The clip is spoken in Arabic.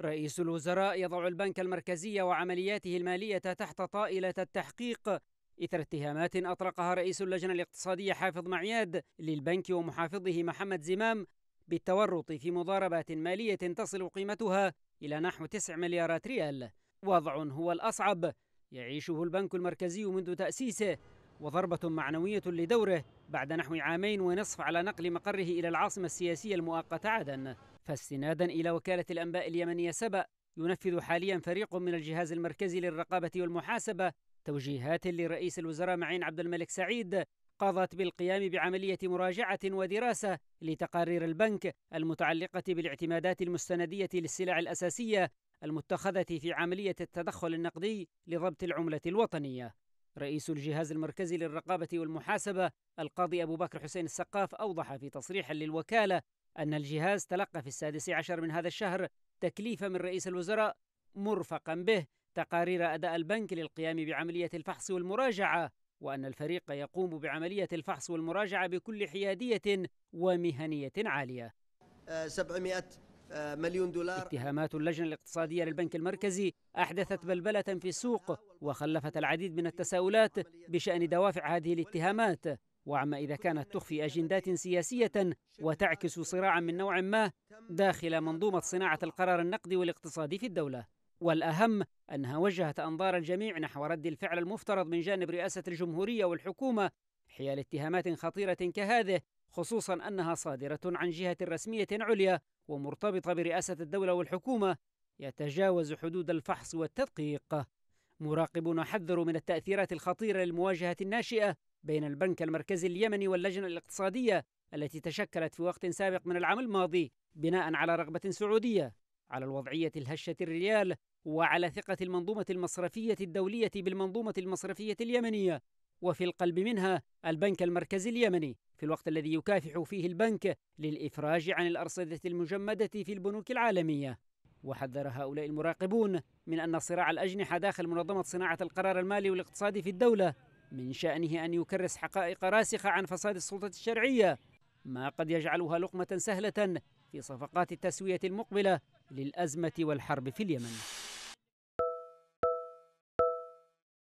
رئيس الوزراء يضع البنك المركزي وعملياته المالية تحت طائلة التحقيق إثر اتهامات أطلقها رئيس اللجنة الاقتصادية حافظ معياد للبنك ومحافظه محمد زمام بالتورط في مضاربات مالية تصل قيمتها إلى نحو 9 مليارات ريال وضع هو الأصعب يعيشه البنك المركزي منذ تأسيسه وضربة معنوية لدوره بعد نحو عامين ونصف على نقل مقره إلى العاصمة السياسية المؤقتة عدن فاستنادا إلى وكالة الأنباء اليمنية سبأ ينفذ حاليا فريق من الجهاز المركزي للرقابة والمحاسبة توجيهات لرئيس الوزراء معين عبد الملك سعيد قضت بالقيام بعملية مراجعة ودراسة لتقارير البنك المتعلقة بالاعتمادات المستندية للسلع الأساسية المتخذة في عملية التدخل النقدي لضبط العملة الوطنية. رئيس الجهاز المركزي للرقابة والمحاسبة القاضي أبو بكر حسين السقاف أوضح في تصريح للوكالة أن الجهاز تلقى في السادس عشر من هذا الشهر تكليفا من رئيس الوزراء مرفقا به تقارير أداء البنك للقيام بعملية الفحص والمراجعة وأن الفريق يقوم بعملية الفحص والمراجعة بكل حيادية ومهنية عالية 700 آه، آه، مليون دولار اتهامات اللجنة الاقتصادية للبنك المركزي أحدثت بلبلة في السوق وخلفت العديد من التساؤلات بشأن دوافع هذه الاتهامات وعما اذا كانت تخفي اجندات سياسيه وتعكس صراعا من نوع ما داخل منظومه صناعه القرار النقدي والاقتصادي في الدوله والاهم انها وجهت انظار الجميع نحو رد الفعل المفترض من جانب رئاسه الجمهوريه والحكومه حيال اتهامات خطيره كهذه خصوصا انها صادره عن جهه رسميه عليا ومرتبطه برئاسه الدوله والحكومه يتجاوز حدود الفحص والتدقيق مراقبون حذروا من التاثيرات الخطيره للمواجهه الناشئه بين البنك المركزي اليمني واللجنة الاقتصادية التي تشكلت في وقت سابق من العام الماضي بناء على رغبة سعودية على الوضعية الهشة الريال وعلى ثقة المنظومة المصرفية الدولية بالمنظومة المصرفية اليمنية وفي القلب منها البنك المركزي اليمني في الوقت الذي يكافح فيه البنك للإفراج عن الأرصدة المجمدة في البنوك العالمية وحذر هؤلاء المراقبون من أن صراع الأجنحة داخل منظمة صناعة القرار المالي والاقتصادي في الدولة من شأنه أن يكرس حقائق راسخة عن فساد السلطة الشرعية ما قد يجعلها لقمة سهلة في صفقات التسوية المقبلة للأزمة والحرب في اليمن